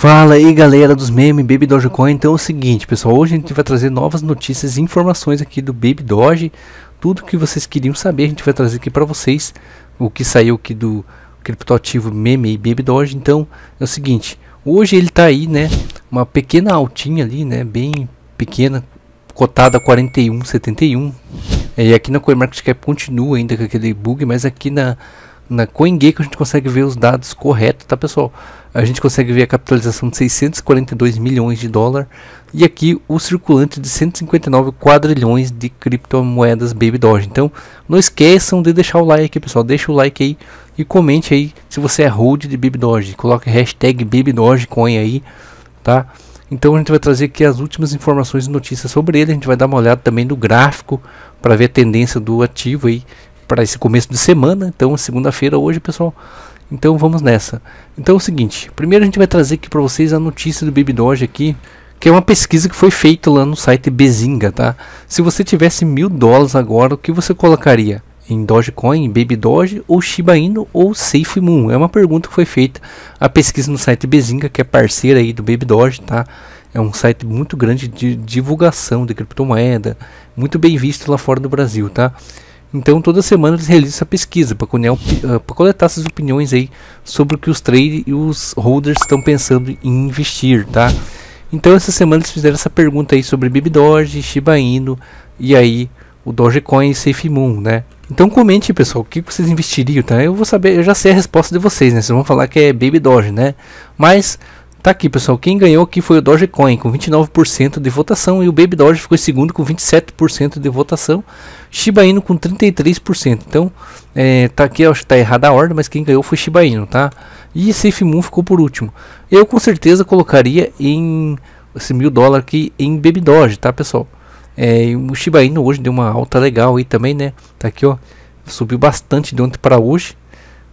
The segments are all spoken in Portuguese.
Fala aí galera dos memes Baby Dogecoin, então é o seguinte pessoal, hoje a gente vai trazer novas notícias e informações aqui do Baby Doge, tudo que vocês queriam saber a gente vai trazer aqui para vocês, o que saiu aqui do criptoativo meme e Baby Doge, então é o seguinte, hoje ele tá aí né, uma pequena altinha ali né, bem pequena, cotada 41,71 é, e aqui na CoinMarketCap continua ainda com aquele bug, mas aqui na na CoinGecko a gente consegue ver os dados corretos, tá pessoal? A gente consegue ver a capitalização de 642 milhões de dólar e aqui o circulante de 159 quadrilhões de criptomoedas Baby Doge. Então, não esqueçam de deixar o like, pessoal. Deixa o like aí e comente aí se você é hold de Baby Doge. Coloque hashtag Baby Doge Coin aí, tá? Então a gente vai trazer aqui as últimas informações e notícias sobre ele. A gente vai dar uma olhada também no gráfico para ver a tendência do ativo aí para esse começo de semana, então segunda-feira hoje, pessoal. Então vamos nessa. Então é o seguinte, primeiro a gente vai trazer aqui para vocês a notícia do Baby Doge aqui, que é uma pesquisa que foi feita lá no site Bezinga, tá? Se você tivesse mil dólares agora, o que você colocaria? Em Dogecoin, Baby Doge ou Shiba Inu ou Safe Moon? É uma pergunta que foi feita a pesquisa no site Bezinga, que é parceira aí do Baby Doge, tá? é um site muito grande de divulgação de criptomoeda, muito bem visto lá fora do Brasil, tá? Então toda semana eles realizam essa pesquisa para ah, coletar essas opiniões aí sobre o que os traders e os holders estão pensando em investir, tá? Então essa semana eles fizeram essa pergunta aí sobre BibDoge, Shiba Inu e aí o Dogecoin e SafeMoon, né? Então comente pessoal, o que vocês investiriam, tá? Eu vou saber, eu já sei a resposta de vocês, né? Vocês vão falar que é Doge, né? Mas Tá aqui, pessoal. Quem ganhou aqui foi o Dogecoin com 29% de votação e o Baby Doge ficou em segundo com 27% de votação. Shiba Inu com 33%. Então, é, tá aqui, acho que tá errada a ordem, mas quem ganhou foi Shiba Inu, tá? E SafeMoon ficou por último. Eu com certeza colocaria em esse mil dólar aqui em Baby Doge, tá, pessoal? É, o Shiba Inu hoje deu uma alta legal aí também, né? Tá aqui, ó. Subiu bastante de ontem para hoje.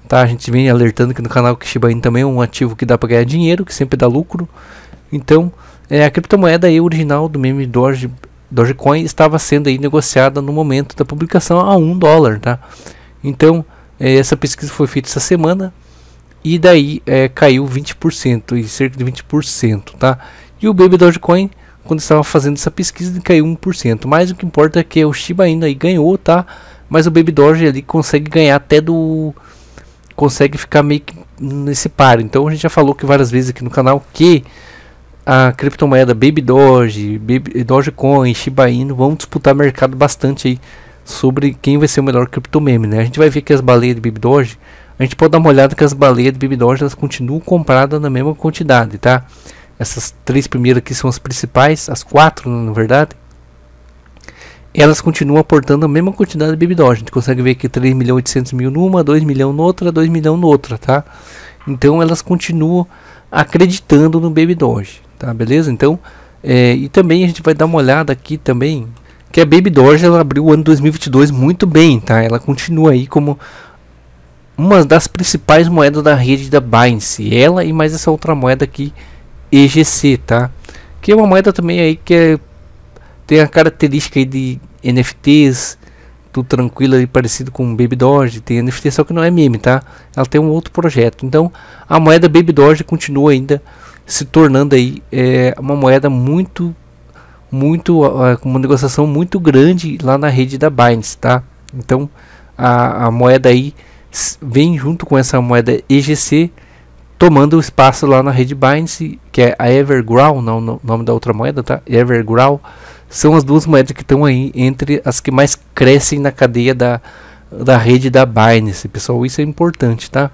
Tá? A gente vem alertando que no canal que Shiba Inu também é um ativo que dá para ganhar dinheiro, que sempre dá lucro. Então, é, a criptomoeda aí original do meme Doge, Dogecoin estava sendo aí negociada no momento da publicação a 1 dólar, tá? Então, é, essa pesquisa foi feita essa semana e daí é, caiu 20%, e cerca de 20%, tá? E o Baby Dogecoin, quando estava fazendo essa pesquisa, caiu 1%, mas o que importa é que o Shiba Inu aí ganhou, tá? Mas o Baby Doge ali consegue ganhar até do consegue ficar meio que nesse par. Então a gente já falou que várias vezes aqui no canal que a criptomoeda Baby Doge, Baby Dogecoin, Shiba Inu vão disputar mercado bastante aí sobre quem vai ser o melhor criptomeme, né? A gente vai ver que as baleias de Baby Doge, a gente pode dar uma olhada que as baleias de Baby Doge elas continuam compradas na mesma quantidade, tá? Essas três primeiras aqui são as principais, as quatro né, na verdade elas continuam aportando a mesma quantidade de BBDOL. A gente consegue ver que 3 milhões 800 mil numa, 2 milhões noutra, 2 milhões noutra, tá? Então elas continuam acreditando no Baby Doge, tá? Beleza? Então, é, e também a gente vai dar uma olhada aqui também, que a Baby Doge ela abriu o ano 2022 muito bem, tá? Ela continua aí como uma das principais moedas da rede da Binance, ela e mais essa outra moeda aqui, EGC, tá? Que é uma moeda também aí que é tem a característica de NFTs, tudo tranquilo e parecido com Baby Doge, tem NFT, só que não é meme, tá? Ela tem um outro projeto. Então a moeda Baby Doge continua ainda se tornando aí é, uma moeda muito muito com uma negociação muito grande lá na rede da Binance, tá? Então a, a moeda aí vem junto com essa moeda EGC tomando o espaço lá na rede Binance, que é a Evergrow, não o nome da outra moeda, tá? Evergrow são as duas moedas que estão aí entre as que mais crescem na cadeia da, da rede da Binance, pessoal. Isso é importante, tá?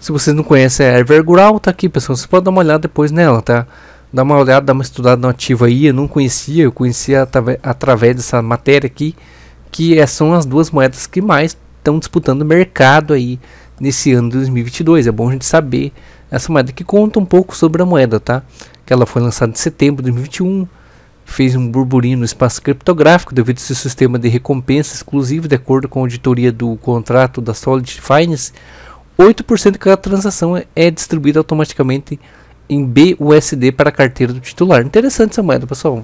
Se vocês não conhecem a Everground, tá aqui, pessoal. Vocês podem dar uma olhada depois nela, tá? Dá uma olhada, dá uma estudada no ativo aí. Eu não conhecia, eu conhecia através, dessa matéria aqui, que é, são as duas moedas que mais estão disputando o mercado aí nesse ano de 2022. É bom a gente saber essa moeda que conta um pouco sobre a moeda, tá? Que ela foi lançada em setembro de 2021 fez um burburinho no espaço criptográfico devido ao seu sistema de recompensa exclusivo, de acordo com a auditoria do contrato da Solid Finance. 8% de cada transação é distribuída automaticamente em BUSD para a carteira do titular. Interessante essa moeda, pessoal.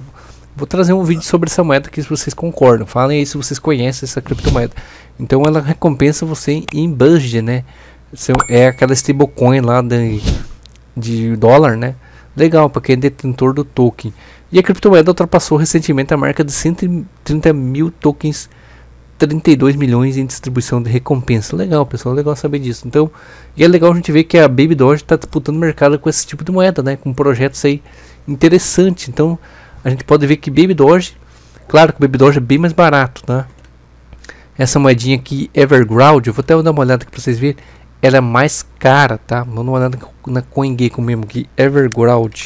Vou trazer um vídeo sobre essa moeda aqui se vocês concordam. Falem aí se vocês conhecem essa criptomoeda. Então ela recompensa você em BUSD, né? É aquela stablecoin lá de, de dólar, né? Legal, para quem é detentor do token. E a criptomoeda ultrapassou recentemente a marca de 130 mil tokens, 32 milhões em distribuição de recompensa. Legal, pessoal, legal saber disso. Então, e é legal a gente ver que a Baby Doge está disputando mercado com esse tipo de moeda, né? Com projetos aí interessantes. Então, a gente pode ver que Baby Doge, claro que o Baby Doge é bem mais barato, né? Essa moedinha aqui, Everground, eu vou até dar uma olhada aqui para vocês verem ela é mais cara, tá? Vamos dar uma olhada na CoinGecko mesmo, que Everground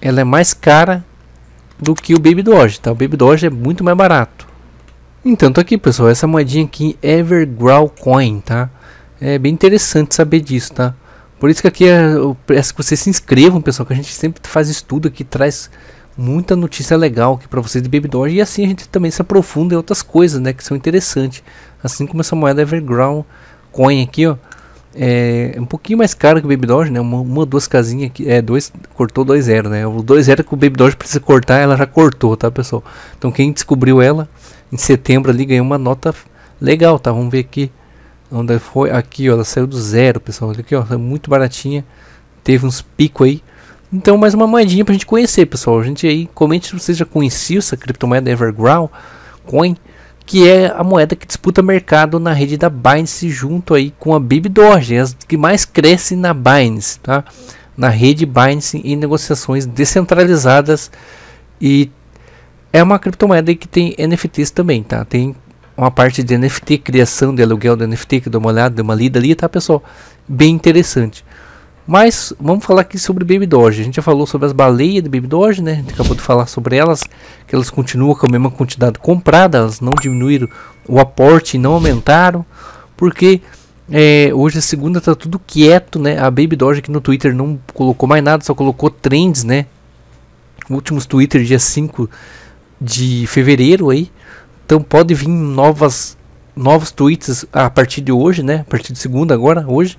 ela é mais cara do que o Baby Doge, tá? O Baby Doge é muito mais barato. Então, tá aqui, pessoal, essa moedinha aqui, Evergrow Coin, tá? É bem interessante saber disso, tá? Por isso que aqui eu é peço que vocês se inscrevam, pessoal, que a gente sempre faz estudo aqui, traz muita notícia legal aqui para vocês de Baby Doge e assim a gente também se aprofunda em outras coisas, né, que são interessantes. Assim como essa moeda Everground Coin aqui, ó, é um pouquinho mais caro que o Baby Doge, né? Uma, uma duas casinhas que É, dois, cortou 2-0, né? O 2-0 que o Baby Doge precisa cortar, ela já cortou, tá, pessoal? Então quem descobriu ela em setembro ali ganhou uma nota legal, tá? Vamos ver aqui. Onde foi? Aqui, ó, ela saiu do zero, pessoal. Aqui, ó, muito baratinha. Teve uns pico aí. Então, mais uma moedinha pra gente conhecer, pessoal. A gente aí, comente se você já conhecia essa criptomoeda Everground Coin que é a moeda que disputa mercado na rede da Binance junto aí com a BIB Doge, as que mais crescem na Binance, tá? na rede Binance em negociações descentralizadas e é uma criptomoeda que tem NFTs também, tá? Tem uma parte de NFT, criação de aluguel de NFT, que dá uma olhada, dá uma lida ali, tá pessoal? Bem interessante. Mas vamos falar aqui sobre Baby Doge. A gente já falou sobre as baleias do Baby Doge, né? A gente acabou de falar sobre elas, que elas continuam com a mesma quantidade comprada, elas não diminuíram o aporte, não aumentaram, porque é, hoje a é segunda tá tudo quieto, né? A Baby Doge aqui no Twitter não colocou mais nada, só colocou trends, né? Últimos Twitter, dia 5 de fevereiro aí. Então pode vir novas novos tweets a partir de hoje, né? A partir de segunda agora, hoje,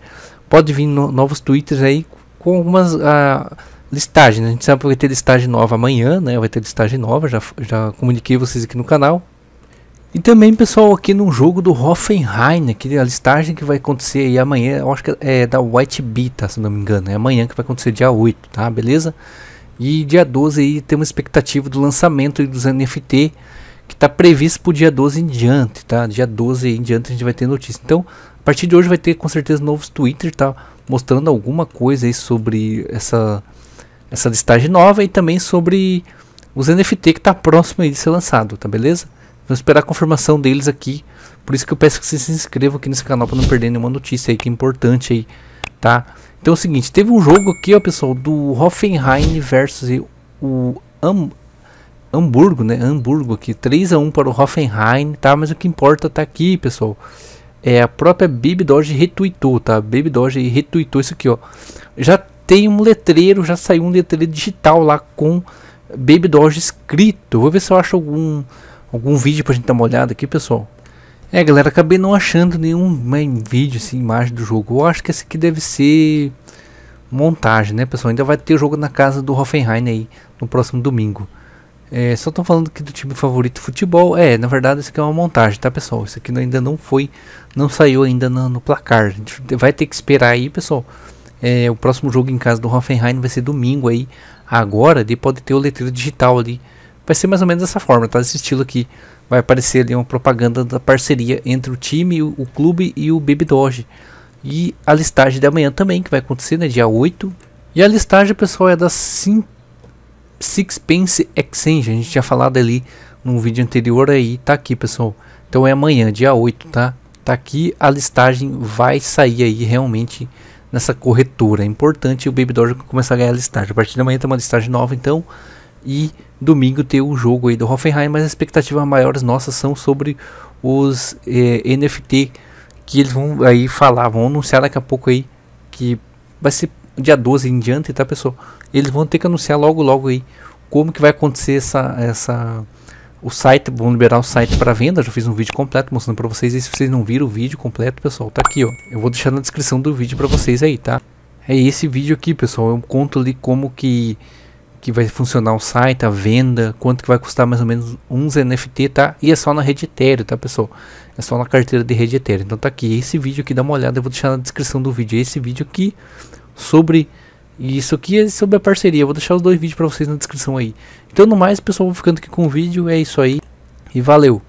pode vir no, novos twitters aí com algumas ah, listagens. Né? A gente sabe que vai ter listagem nova amanhã, né? Vai ter listagem nova, já, já comuniquei vocês aqui no canal. E também, pessoal, aqui no jogo do Hoffenheim, aqui a listagem que vai acontecer aí amanhã, eu acho que é da White Beta, tá? se não me engano, é amanhã que vai acontecer dia 8, tá? Beleza? E dia 12 aí tem uma expectativa do lançamento dos NFT, que está previsto para o dia 12 em diante, tá? Dia 12 em diante a gente vai ter notícia. Então, partir de hoje vai ter com certeza novos Twitter, tá? Mostrando alguma coisa aí sobre essa, essa listagem nova e também sobre os NFT que está próximo aí de ser lançado, tá beleza? Vamos esperar a confirmação deles aqui. Por isso que eu peço que vocês se inscrevam aqui nesse canal para não perder nenhuma notícia aí que é importante aí, tá? Então é o seguinte, teve um jogo aqui, ó, pessoal, do Hoffenheim versus o Am Hamburgo, né? Hamburgo aqui, 3 a 1 para o Hoffenheim, tá? Mas o que importa tá aqui, pessoal. É, a própria Baby Doge retweetou, tá? Baby Doge retweetou isso aqui, ó. Já tem um letreiro, já saiu um letreiro digital lá com Baby Doge escrito. Vou ver se eu acho algum, algum vídeo pra gente dar uma olhada aqui, pessoal. É, galera, acabei não achando nenhum né, vídeo, assim, imagem do jogo. Eu acho que esse aqui deve ser montagem, né, pessoal? Ainda vai ter jogo na casa do Hoffenheim aí, no próximo domingo. É, só estão falando aqui do time favorito futebol. É, na verdade, isso aqui é uma montagem, tá, pessoal? Isso aqui ainda não foi, não saiu ainda no, no placar. A gente vai ter que esperar aí, pessoal. É, o próximo jogo em casa do Hoffenheim vai ser domingo aí, agora. Ele pode ter o letreiro digital ali. Vai ser mais ou menos dessa forma, tá? Desse estilo aqui. Vai aparecer ali uma propaganda da parceria entre o time, o, o clube e o Baby Doge. E a listagem da manhã também, que vai acontecer, né? Dia 8. E a listagem, pessoal, é das 5 Sixpence Exchange, a gente tinha falado ali num vídeo anterior aí, tá aqui pessoal. Então é amanhã, dia 8, tá? Tá aqui a listagem vai sair aí realmente nessa corretora. É importante o Baby Doge começar a ganhar a listagem. A partir de amanhã tem uma listagem nova, então. E domingo tem o jogo aí do Hoffenheim, mas as expectativas maiores nossas são sobre os eh, NFT que eles vão aí falar, vão anunciar daqui a pouco aí que vai ser dia 12 em diante, tá pessoal? Eles vão ter que anunciar logo logo aí como que vai acontecer essa essa o site, vão liberar o site para venda, já fiz um vídeo completo mostrando para vocês, e se vocês não viram o vídeo completo, pessoal, tá aqui, ó. Eu vou deixar na descrição do vídeo para vocês aí, tá? É esse vídeo aqui, pessoal, eu conto ali como que que vai funcionar o site, a venda, quanto que vai custar mais ou menos uns NFT, tá? E é só na rede Ethereum, tá, pessoal? É só na carteira de rede Ethereum. Então tá aqui esse vídeo aqui, dá uma olhada, eu vou deixar na descrição do vídeo esse vídeo aqui, sobre isso aqui é sobre a parceria. Vou deixar os dois vídeos para vocês na descrição aí. Então, no mais, pessoal, vou ficando aqui com o vídeo. É isso aí e valeu!